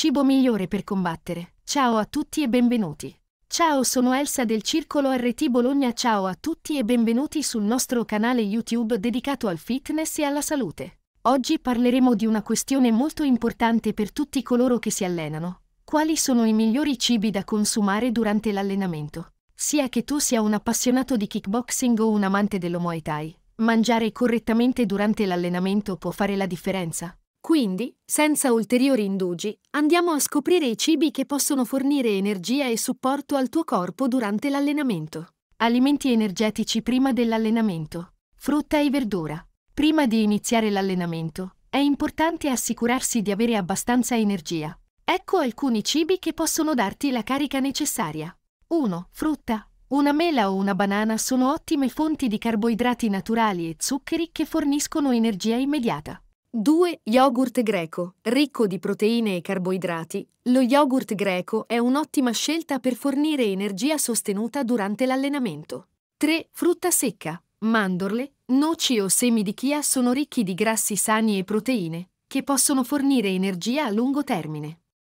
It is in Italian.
Cibo migliore per combattere. Ciao a tutti e benvenuti. Ciao sono Elsa del Circolo RT Bologna. Ciao a tutti e benvenuti sul nostro canale YouTube dedicato al fitness e alla salute. Oggi parleremo di una questione molto importante per tutti coloro che si allenano. Quali sono i migliori cibi da consumare durante l'allenamento? Sia che tu sia un appassionato di kickboxing o un amante dello Muay Thai, mangiare correttamente durante l'allenamento può fare la differenza. Quindi, senza ulteriori indugi, andiamo a scoprire i cibi che possono fornire energia e supporto al tuo corpo durante l'allenamento. Alimenti energetici prima dell'allenamento. Frutta e verdura. Prima di iniziare l'allenamento, è importante assicurarsi di avere abbastanza energia. Ecco alcuni cibi che possono darti la carica necessaria. 1. Frutta. Una mela o una banana sono ottime fonti di carboidrati naturali e zuccheri che forniscono energia immediata. 2. Yogurt greco. Ricco di proteine e carboidrati, lo yogurt greco è un'ottima scelta per fornire energia sostenuta durante l'allenamento. 3. Frutta secca. Mandorle, noci o semi di chia sono ricchi di grassi sani e proteine, che possono fornire energia a lungo termine.